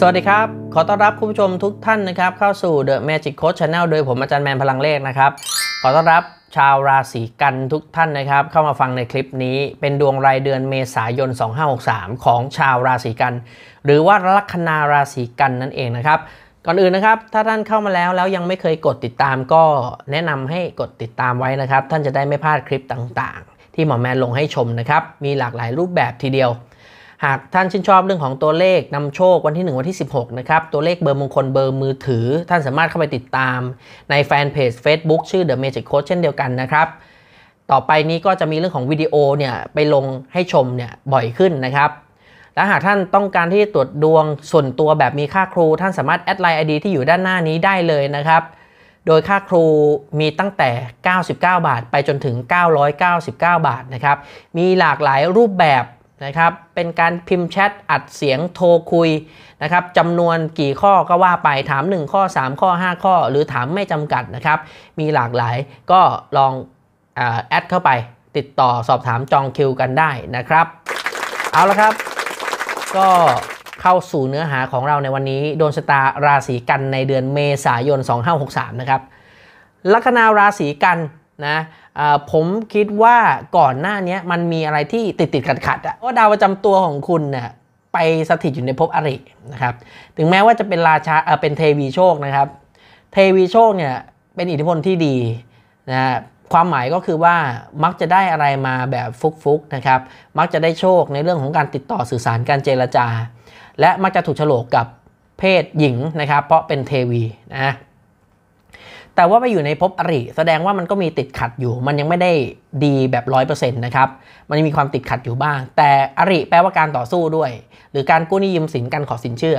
สวัสดีครับ ขอต้อนรับคุณผู้ชมทุกท่านนะครับเข้าสู่ The Magic Coach Channel โดยผมอาจารย์แมนพลังเลขนะครับ ขอต้อนรับชาวราศีกันทุกท่านนะครับ เข้ามาฟังในคลิปนี้เป็นดวงรายเดือนเมษายน 2563 ของชาวราศีกัน หรือว่าลัคนาราศีกันนั่นเองนะครับ ก่อนอื่นนะครับ ถ้าท่านเข้ามาแล้วแล้วยังไม่เคยกดติดตามก็แนะนำให้กดติดตามไว้นะครับท่านจะได้ไม่พลาดคลิปต่างๆ ที่หมอแมนลงให้ชมนะครับมีหลากหลายรูปแบบทีเดียวหากท่านชื่นชอบเรื่องของตัวเลขนำโชควันที่ 1 วันที่ 16 นะครับ ตัวเลขเบอร์มงคลเบอร์มือถือ ท่านสามารถเข้าไปติดตามในแฟนเพจ Facebook ชื่อ The Magic Coach เช่นเดียวกันนะครับ ต่อไปนี้ก็จะมีเรื่องของวิดีโอเนี่ยไปลงให้ชมเนี่ยบ่อยขึ้นนะครับ และหากท่านต้องการที่ตรวจดวงส่วนตัวแบบมีค่าครูท่านสามารถแอดไลน์ไอดีที่อยู่ด้านหน้านี้ได้เลยนะครับ โดยค่าครูมีตั้งแต่ 99 บาท ไปจนถึง 999 บาทนะครับมีหลากหลายรูปแบบนะครับ เป็นการพิมพ์แชทอัดเสียงโทรคุยนะครับจำนวนกี่ข้อก็ว่าไปถาม1ข้อ3 ข้อ 5 ข้อหรือถามไม่จำกัดนะครับ มีหลากหลายก็ลองแอดเข้าไป ติดต่อสอบถามจองคิวกันได้นะครับ เอาละครับ ก็เข้าสู่เนื้อหาของเราในวันนี้ โดนสชะตาราศีกันในเดือนเมษายน 2563นะครับลัคนาราศีกันนะผมคิดว่าก่อนหน้านี้มันมีอะไรที่ติดติดขัดขัดอะว่าดาวประจำตัวของคุณเนี่ยไปสถิตอยู่ในภพอรินะครับ ถึงแม้ว่าจะเป็นราชาเป็นเทวีโชคนะครับเทวีโชคเนี่ยเป็นอิทธิพลที่ดีนะความหมายก็คือว่ามักจะได้อะไรมาแบบฟุกๆ นะครับมักจะได้โชคในเรื่องของการติดต่อสื่อสารการเจรจา และมักจะถูกฉลกกับเพศหญิงนะครับเพราะเป็นเทวีนะแต่ว่าไปอยู่ในภพอริ แสดงว่ามันก็มีติดขัดอยู่ มันยังไม่ได้ดีแบบร้อยเปอร์เซ็นต์นะครับมันมีความติดขัดอยู่บ้าง แต่อริแปลว่าการต่อสู้ด้วย หรือการกู้หนี้ยืมสินการขอสินเชื่อ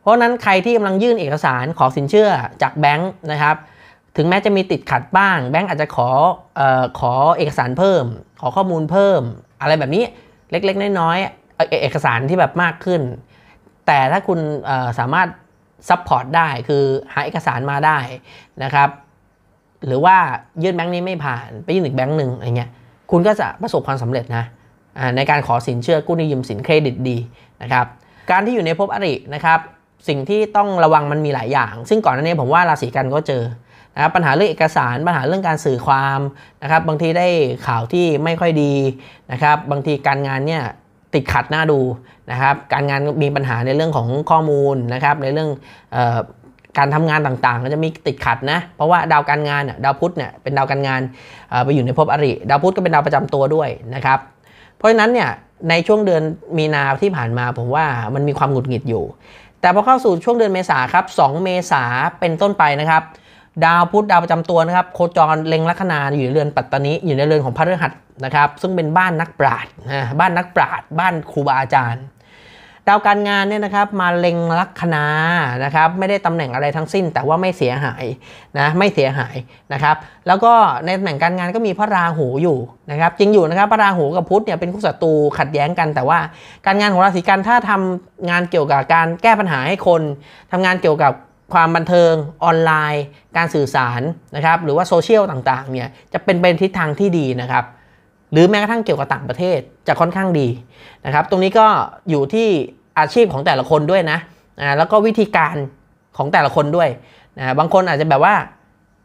เพราะนั้นใครที่กำลังยื่นเอกสารขอสินเชื่อจากแบงค์นะครับ ถึงแม้จะมีติดขัดบ้าง แบงค์อาจจะขอออขอเอกสารเพิ่มขอข้อมูลเพิ่ม อะไรแบบนี้เล็กๆ น้อยๆเอกสารที่แบบมากขึ้น แต่ถ้าคุณสามารถซัพพอร์ตได้คือหาเอกสารมาได้นะครับ หรือว่ายื่นแบงค์นี้ไม่ผ่าน ไปยื่นอีกแบงค์หนึ่งอะไรเงี้ยคุณก็จะประสบความสำเร็จนะในการขอสินเชื่อกู้นยืมสินเครดิตดี นะครับ การที่อยู่ในภพอริ นะครับ สิ่งที่ต้องระวังมันมีหลายอย่าง ซึ่งก่อนหน้านี้ผมว่าราศีกันก็เจอนะครับ ปัญหาเรื่องเอกสารปัญหาเรื่องการสื่อความนะครับบางทีได้ข่าวที่ไม่ค่อยดีนะครับ บางทีการงานเนี่ยติดขัดหน้าดูนะครับ การงานมีปัญหาในเรื่องของข้อมูลนะครับ ในเรื่องออการทำงานต่างๆก็จะมีติดขัดนะเพราะว่าดาวการงานดาวพุธเนี่ยเป็นดาวการงานไปอยู่ในภพอริดาวพุธก็เป็นดาวประจำตัวด้วยนะครับ เพราะฉะนั้นเนี่ยในช่วงเดือนมีนาที่ผ่านมาผมว่ามันมีความหงุดหงิดอยู่ แต่พอเข้าสู่ช่วงเดือนเมษาครับ 2 เมษาเป็นต้นไปนะครับดาวพุธดาวประจำตัวนะครับ โคจรเล็งลัคนาอยู่ในเรือนปัตตานีอยู่ในเรือนของพระฤหัสนะครับซึ่งเป็นบ้านนักปราชญ์นะบ้านนักปราชญ์บ้านครูบาอาจารย์ดาวการงานเนี่ยนะครับมาเล็งลัคนานะครับไม่ได้ตำแหน่งอะไรทั้งสิ้น แต่ว่าไม่เสียหายนะไม่เสียหายนะครับ แล้วก็ในตำแหน่งการงานก็มีพระราหูอยู่นะครับจริงอยู่นะครับพระราหูกับพุธเนี่ยเป็นคู่ศัตรูขัดแย้งกัน แต่ว่าการงานของราศีกันถ้าทำงานเกี่ยวกับการแก้ปัญหาให้คน ทำงานเกี่ยวกับความบันเทิงออนไลน์ การสื่อสารนะครับหรือว่าโซเชียลต่างๆเนี่ยจะเป็นเป็นทิศทางที่ดีนะครับ หรือแม้กระทั่งเกี่ยวกับต่างประเทศจะค่อนข้างดีนะครับ ตรงนี้ก็อยู่ที่อาชีพของแต่ละคนด้วยนะนะแล้วก็วิธีการของแต่ละคนด้วยนะบางคนอาจจะแบบว่า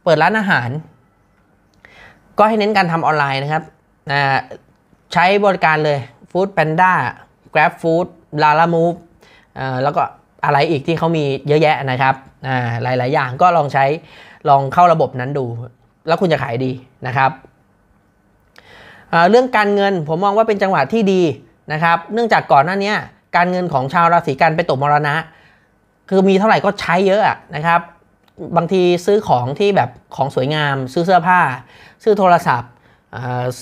เปิดร้านอาหาร ก็ให้เน้นการทำออนไลน์นะครับนะใช้บริการเลย Food Panda Grab Food Lalamove แล้วก็อะไรอีกที่เขามีเยอะแยะนะครับหลาหลาย ๆ อย่างก็ลองใช้ ลองเข้าระบบนั้นดู แล้วคุณจะขายดีนะครับ เรื่องการเงินผมมองว่าเป็นจังหวะที่ดีนะครับ เนื่องจากก่อนหน้านี้การเงินของชาวราศีกันไปตกมรณะ คือมีเท่าไหร่ก็ใช้เยอะนะครับ บางทีซื้อของที่แบบของสวยงาม ซื้อเสื้อผ้า ซื้อโทรศัพท์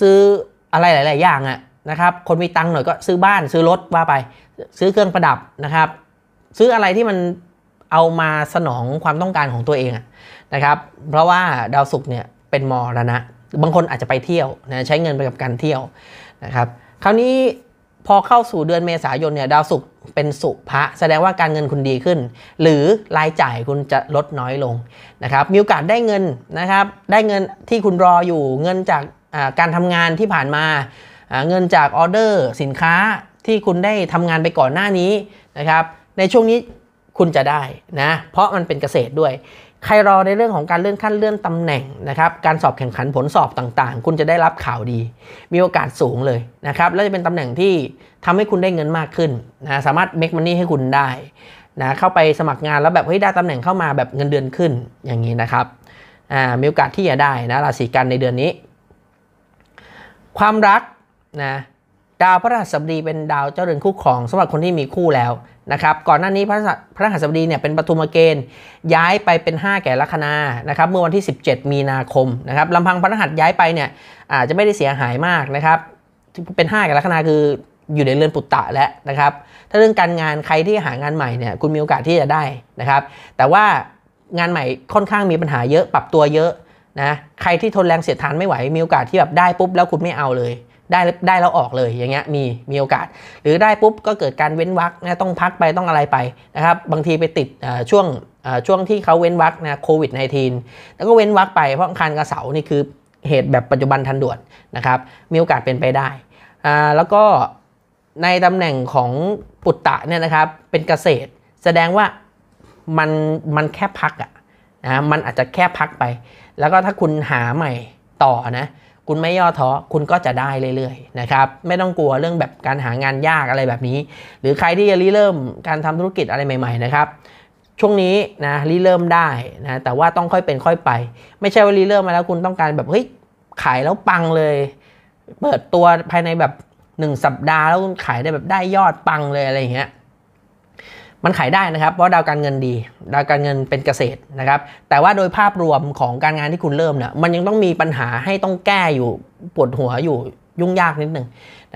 ซื้ออะไรหลาย ๆ อย่างอะนะครับ คนมีตังค์หน่อยก็ซื้อบ้าน ซื้อรถว่าไป ซื้อเครื่องประดับนะครับ ซื้ออะไรที่มันเอามาสนองความต้องการของตัวเองนะครับ เพราะว่าดาวศุกร์เนี่ยเป็นมรณะ บางคนอาจจะไปเที่ยวนะใช้เงินไปกับการเที่ยวนะครับคราวนี้พอเข้าสู่เดือนเมษายนเนี่ยดาวศุกร์เป็นสุภะแสดงว่าการเงินคุณดีขึ้น หรือรายจ่ายคุณจะลดน้อยลงนะครับ มีโอกาสได้เงินนะครับได้เงินที่คุณรออยู่เงินจากการทำงานที่ผ่านมาเงินจากออเดอร์สินค้าที่คุณได้ทำงานไปก่อนหน้านี้นะครับในช่วงนี้คุณจะได้นะ เพราะมันเป็นเกษตรด้วย ใครรอในเรื่องของการเลื่อนขั้นเลื่อนตำแหน่งนะครับ การสอบแข่งขันผลสอบต่างๆ คุณจะได้รับข่าวดี มีโอกาสสูงเลยนะครับ แล้วจะเป็นตำแหน่งที่ทำให้คุณได้เงินมากขึ้นนะ สามารถเมคมันนี่ให้คุณได้นะ เข้าไปสมัครงานแล้วแบบเฮ้ยได้ตำแหน่งเข้ามาแบบเงินเดือนขึ้นอย่างนี้นะครับ อ่า มีโอกาสที่จะได้นะราศีกันในเดือนนี้ ความรักนะดาวพระหัสบดีเป็นดาวเจ้าเรือนคู่ครองสำหรับคนที่มีคู่แล้วนะครับก่อนหน้านี้พระพระหัสบดีเนี่ยเป็นปฐุมเกณฑ์ย้ายไปเป็น 5 แก่ลัคนานะครับเมื่อวันที่ 17 มีนาคมนะครับลำพังพระหัสย้ายไปเนี่ยอาจจะไม่ได้เสียหายมากนะครับเป็น 5แก่ลัคนาคืออยู่ในเรือนปุตตะแล้วนะครับ ถ้าเรื่องการงานใครที่หางานใหม่เนี่ยคุณมีโอกาสที่จะได้นะครับ แต่ว่างานใหม่ค่อนข้างมีปัญหาเยอะปรับตัวเยอะนะใครที่ทนแรงเสียดทานไม่ไหวมีโอกาสที่แบบได้ปุ๊บแล้วคุณไม่เอาเลยได้ได้แล้วออกเลยอย่างเงี้ยมีมีโอกาส หรือได้ปุ๊บ ก็เกิดการเว้นวักนะต้องพักไปต้องอะไรไปนะครับบางทีไปติดช่วงช่วงที่เขาเว้นวักนะโควิด -19 แล้วก็เว้นวักไปเพราะอังคารกเสานี่คือเหตุแบบปัจจุบันทันด่วนนะครับ มีโอกาสเป็นไปได้ แล้วก็ในตำแหน่งของปุตตะเนี่ยนะครับ เป็นเกษตรแสดงว่ามันมันแค่พักอ่ะนะมันอาจจะแค่พักไป แล้วก็ถ้าคุณหาใหม่ต่อนะคุณไม่ย่อท้อคุณก็จะได้เรื่อยๆนะครับ ไม่ต้องกลัวเรื่องแบบการหางานยากอะไรแบบนี้ หรือใครที่จะริเริ่มการทำธุรกิจอะไรใหม่ๆนะครับช่วงนี้นะริเริ่มได้นะแต่ว่าต้องค่อยเป็น ค่อยไป ไม่ใช่ว่าริเริ่มมาแล้วคุณต้องการแบบเฮ้ยขายแล้วปังเลย เปิดตัวภายในแบบ 1 สัปดาห์แล้วคุณขายได้แบบได้ยอดปังเลยอะไรอย่างเงี้ยมันขายได้นะครับเพราะดาวการเงินดีดาวการเงินเป็นเกษตรนะครับ แต่ว่าโดยภาพรวมของการงานที่คุณเริ่มเนี่ยมันยังต้องมีปัญหาให้ต้องแก้อยู่ปวดหัวอยู่ยุ่งยากนิดหนึ่ง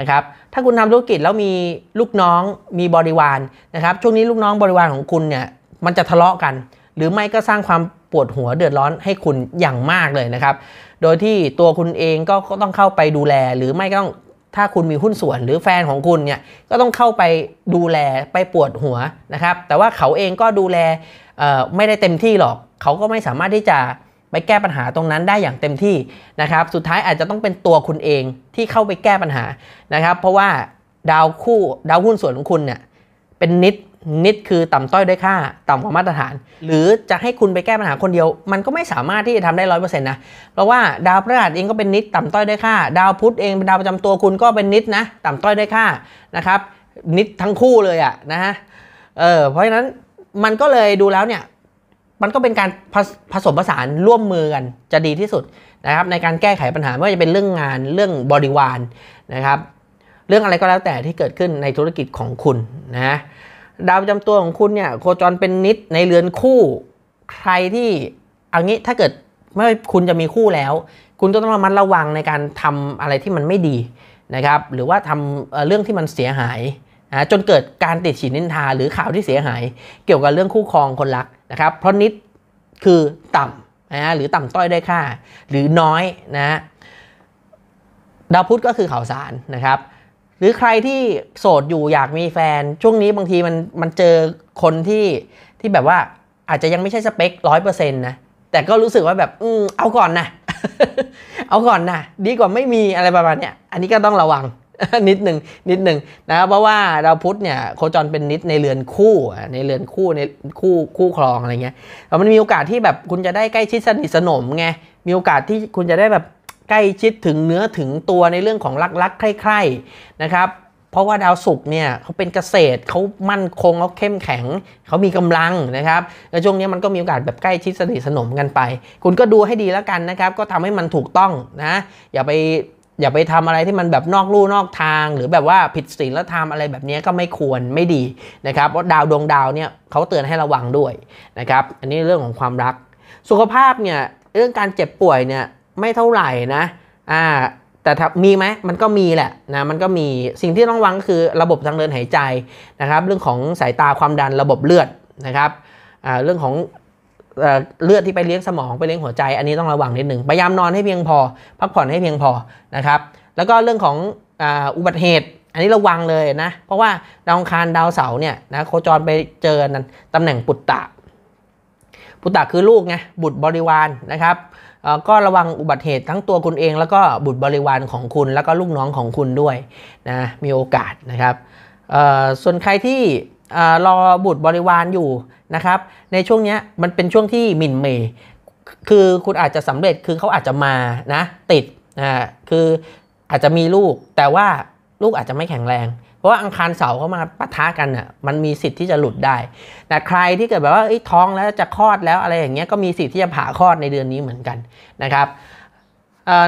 นะครับ ถ้าคุณทำธุรกิจแล้วมีลูกน้องมีบริวารนนะครับ ช่วงนี้ลูกน้องบริวารของคุณเนี่ย มันจะทะเลาะกัน หรือไม่ก็สร้างความปวดหัวเดือดร้อนให้คุณอย่างมากเลยนะครับ โดยที่ตัวคุณเองก็ต้องเข้าไปดูแล หรือไม่ก็ต้องถ้าคุณมีหุ้นส่วนหรือแฟนของคุณเนี่ยก็ต้องเข้าไปดูแลไปปวดหัวนะครับแต่ว่าเขาเองก็ดูแลไม่ได้เต็มที่หรอก เขาก็ไม่สามารถที่จะไปแก้ปัญหาตรงนั้นได้อย่างเต็มที่นะครับสุดท้ายอาจจะต้องเป็นตัวคุณเองที่เข้าไปแก้ปัญหานะครับเพราะว่าดาวคู่ดาวหุ้นส่วนของคุณเนี่ยเป็นนิดนิดคือต่ำต้อยด้วยค่า ต่ำกว่ามาตรฐาน หรือจะให้คุณไปแก้ปัญหาคนเดียว มันก็ไม่สามารถที่จะทำได้ร้อยเปอร์เซ็นต์นะเพราะว่าดาวพฤหัสเองก็เป็นนิดต่ำต้อยด้วยค่าดาวพุธเองเป็นดาวประจำตัวคุณก็เป็นนิดนะ ต่ำต้อยด้วยค่านะครับ นิดทั้งคู่เลยอะนะฮะเออเพราะฉะนั้นมันก็เลยดูแล้วเนี่ยมันก็เป็นการผผสมผสานร่วมมือกันจะดีที่สุดนะครับ ในการแก้ไขปัญหาไม่ว่าจะเป็นเรื่องงานเรื่องบริวารนนะครับ เรื่องอะไรก็แล้วแต่ที่เกิดขึ้นในธุรกิจของคุณนะดาวประจำตัวของคุณเนี่ยโคจรเป็นนิดในเรือนคู่ใครที่ออนงี้ถ้าเกิดไม่คุณจะมีคู่แล้ว คุณต้องระมัดระวังในการทำอะไรที่มันไม่ดีนะครับ หรือว่าทำเรื่องที่มันเสียหายนะจนเกิดการติดฉีดนินทาหรือข่าวที่เสียหาย เกี่ยวกับเรื่องคู่ครองคนรักนะครับ เพราะนิดคือต่ำนะหรือต่ำต้อยได้ค่าหรือน้อยนะดาวพุธก็คือข่าวสารนะครับหรือใครที่โสดอยู่อยากมีแฟนช่วงนี้บางทีมันมันเจอคนที่ที่แบบว่าอาจจะยังไม่ใช่สเปคร้อยเปอร์เซ็นต์นะ แต่ก็รู้สึกว่าแบบอืมเอาก่อนนะเอาก่อนนะดีกว่าไม่มีอะไรประมาณเนี้ยอันนี้ก็ต้องระวังนิดหนึ่งนิดหนึ่งนะครับเพราะว่าดาวพุธเนี่ยโคจรเป็นนิดในเรือนคู่ในเรือนคู่ในคู่คู่ครองอะไรเงี้ยมันมีโอกาสที่แบบคุณจะได้ใกล้ชิดสนิทสนมไงมีโอกาสที่คุณจะได้แบบใกล้ชิดถึงเนื้อถึงตัวในเรื่องของรักๆใคร่ๆนะครับเพราะว่าดาวศุกร์เนี่ยเขาเป็นเกษตรเขามั่นคงเขาเข้มแข็งเขามีกำลังนะครับในช่วงนี้มันก็มีโอกาสแบบใกล้ชิดสนิทสนมกันไป คุณก็ดูให้ดีแล้วกันนะครับก็ทำให้มันถูกต้องนะอย่าไปอย่าไปทำอะไรที่มันแบบนอกลู่นอกทาง หรือแบบว่าผิดศีลแล้วทำอะไรแบบนี้ก็ไม่ควรไม่ดีนะครับ เพราะดาวดวงดาวเนี่ยเขาเตือนให้ระวังด้วยนะครับอันนี้เรื่องของความรักสุขภาพเนี่ยเรื่องการเจ็บป่วยเนี่ยไม่เท่าไหร่นะ อ่า แต่มีไหมมันก็มีแหละ นะ มันก็มี สิ่งที่ต้องวังก็คือระบบทางเดินหายใจนะครับ เรื่องของสายตาความดันระบบเลือดนะครับเรื่องของเลือดที่ไปเลี้ยงสมอง ไปเลี้ยงหัวใจ อันนี้ต้องระวังนิดหนึ่งพยายามนอนให้เพียงพอ พักผ่อนให้เพียงพอ นะครับ แล้วก็เรื่องของอุบัติเหตุ อันนี้ระวังเลยนะ เพราะว่าดาวคารดาวเสาเนี่ยนะโคจรไปเจอตัานตำแหน่งปุตตะ ปุตตะคือลูกไงบุตรบริวารนนะครับก็ระวังอุบัติเหตุทั้งตัวคุณเองแล้วก็บุตรบริวารของคุณแล้วก็ลูกน้องของคุณด้วยนะมีโอกาสนะครับส่วนใครที่รอบุตรบริวารอยู่นะครับในช่วงนี้มันเป็นช่วงที่มินเมย์คือคุณอาจจะสำเร็จคือเขาอาจจะมานะติดนะคืออาจจะมีลูก แต่ว่าลูกอาจจะไม่แข็งแรงเพราะว่าอังคารเสาร์เขามาปะทะกันน่ะ มันมีสิทธิ์ที่จะหลุดได้แต่ใครที่เกิดแบบว่าท้องแล้วจะคลอดแล้วอะไรอย่างเงี้ยก็มีสิทธิ์ที่จะผ่าคลอดในเดือนนี้เหมือนกันนะครับ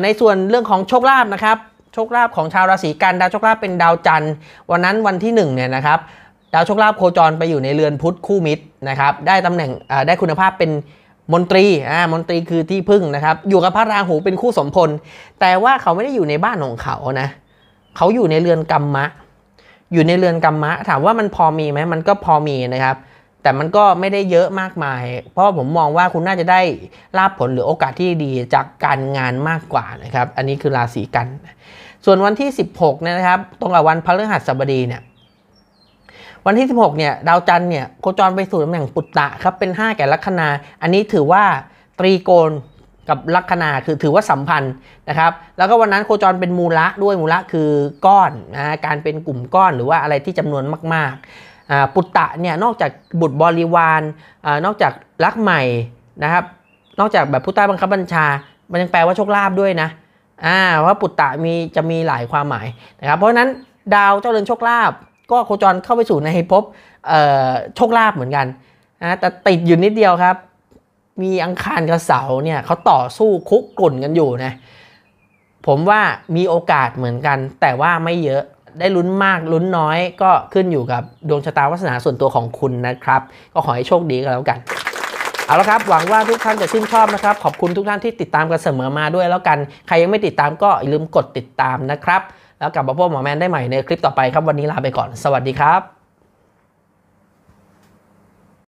ในส่วนเรื่องของโชคลาภนะครับ โชคลาภของชาวราศีกันดาวโชคลาภเป็นดาวจันทร์วันนั้นวันที่1เนี่ยนะครับ ดาวโชคลาภโคจรไปอยู่ในเรือนพุธคู่มิตรนะครับ ได้ตำแหน่งได้คุณภาพเป็นมนตรีอ่ามนตรีคือที่พึ่งนะครับ อยู่กับพระราหูเป็นคู่สมพล แต่ว่าเขาไม่ได้อยู่ในบ้านของเขานะ เขาอยู่ในเรือนกรรมะอยู่ในเรือนกรรมะ ถามว่ามันพอมีไหมมันก็พอมีนะครับ แต่มันก็ไม่ได้เยอะมากมาย เพราะผมมองว่าคุณน่าจะได้ลาบผลหรือโอกาสที่ดีจากการงานมากกว่านะครับ อันนี้คือราศีกัน ส่วนวันที่ 16นนะครับ ตรงกับวันพฤหัสบดีเนี่ยวันที่ 16เนี่ยดาวจันทร์เนี่ยโคจรไปสู่ตำแหน่งปุตตะครับเป็น 5แก่ลัคนาอันนี้ถือว่าตรีโกณกับลัคนาคือถือว่าสัมพันธ์นะครับ แล้วก็วันนั้นโคจรเป็นมูละด้วยมูละคือก้อน นะการเป็นกลุ่มก้อนหรือว่าอะไรที่จำนวนมากๆปุตตะเนี่ยนอกจากบุตรบริวารนอกจากรักใหม่นะครับ นอกจากแบบผู้ใต้บังคับบัญชา มันยังแปลว่าโชคลาภด้วยนะอ่าเพราะ ปุตตะมีจะมีหลายความหมายนะครับ เพราะฉะนั้นดาวเจ้าเรือนโชคลาภก็โคจรเข้าไปสู่ในภพโชคลาภเหมือนกันนะแต่ติดอยู่นิดเดียวครับมีอังคารกับเสาเนี่ยเขาต่อสู้คุกกลุ่นกันอยู่นะผมว่ามีโอกาสเหมือนกัน แต่ว่าไม่เยอะได้ลุ้นมากลุ้นน้อยก็ขึ้นอยู่กับดวงชะตาวาสนาส่วนตัวของคุณนะครับ ก็ขอให้โชคดีกันแล้วกัน เอาละครับ หวังว่าทุกท่านจะชื่นชอบนะครับ ขอบคุณทุกท่านที่ติดตามกันเสมอมาด้วยแล้วกันใครยังไม่ติดตามก็อย่าลืมกดติดตามนะครับ แล้วกลับมาพบหมอแมนได้ใหม่ในคลิปต่อไปครับวันนี้ลาไปก่อน สวัสดีครับ